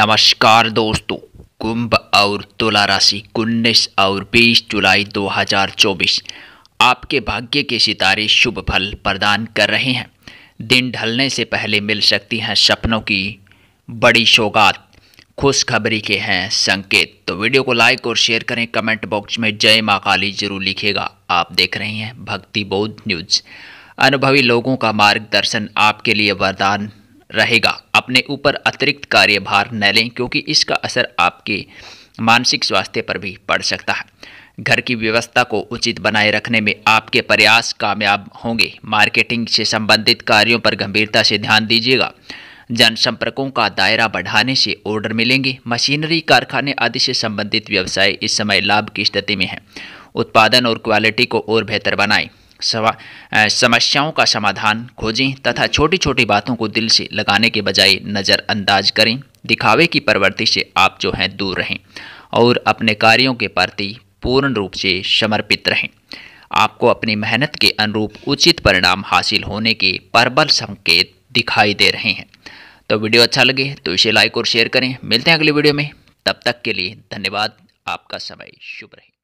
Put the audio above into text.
नमस्कार दोस्तों कुंभ और तुला राशि उन्नीस और 20 जुलाई 2024 आपके भाग्य के सितारे शुभ फल प्रदान कर रहे हैं दिन ढलने से पहले मिल सकती हैं सपनों की बड़ी सौगात खुशखबरी के हैं संकेत तो वीडियो को लाइक और शेयर करें कमेंट बॉक्स में जय माँ काली जरूर लिखेगा आप देख रहे हैं भक्ति बौद्ध न्यूज अनुभवी लोगों का मार्गदर्शन आपके लिए वरदान रहेगा अपने ऊपर अतिरिक्त कार्यभार न लें क्योंकि इसका असर आपके मानसिक स्वास्थ्य पर भी पड़ सकता है घर की व्यवस्था को उचित बनाए रखने में आपके प्रयास कामयाब होंगे मार्केटिंग से संबंधित कार्यों पर गंभीरता से ध्यान दीजिएगा जनसंपर्कों का दायरा बढ़ाने से ऑर्डर मिलेंगे मशीनरी कारखाने आदि से संबंधित व्यवसाय इस समय लाभ की स्थिति में हैं उत्पादन और क्वालिटी को और बेहतर बनाएं समस्याओं का समाधान खोजें तथा छोटी छोटी बातों को दिल से लगाने के बजाय नज़रअंदाज करें दिखावे की प्रवृत्ति से आप जो हैं दूर रहें और अपने कार्यों के प्रति पूर्ण रूप से समर्पित रहें आपको अपनी मेहनत के अनुरूप उचित परिणाम हासिल होने के प्रबल संकेत दिखाई दे रहे हैं तो वीडियो अच्छा लगे तो इसे लाइक और शेयर करें मिलते हैं अगली वीडियो में तब तक के लिए धन्यवाद आपका समय शुभ रहे